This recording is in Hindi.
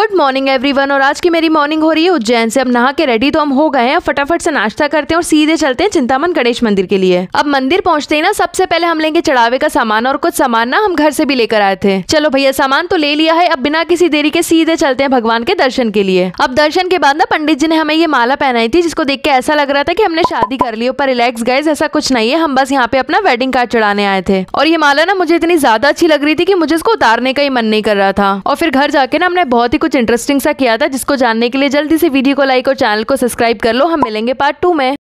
गुड मॉर्निंग एवरीवन और आज की मेरी मॉर्निंग हो रही है उज्जैन से अब नहा के रेडी तो हम हो गए हैं फटाफट से नाश्ता करते हैं और सीधे चलते हैं चिंतामन गणेश मंदिर के लिए अब मंदिर पहुंचते ही ना सबसे पहले हम लेंगे चढ़ावे का सामान और कुछ सामान ना हम घर से भी लेकर आए थे चलो भैया सामान तो ले लिया है अब बिना किसी देरी के सीधे चलते हैं भगवान के दर्शन के लिए अब दर्शन के बाद ना पंडित जी ने हमें ये माला पहनाई थी जिसको देख के ऐसा लग रहा था की हमने शादी कर ली पर रिलैक्स गए ऐसा कुछ नहीं है हम बस यहाँ पे अपना वेडिंग कार्ड चढ़ाने आए थे और ये माला ना मुझे इतनी ज्यादा अच्छी लग रही थी की मुझे इसको उतारने का ही मन नहीं कर रहा था और फिर घर जाके ना हमने बहुत ही कुछ कुछ इंटरेस्टिंग सा किया था जिसको जानने के लिए जल्दी से वीडियो को लाइक और चैनल को सब्सक्राइब कर लो हम मिलेंगे पार्ट टू में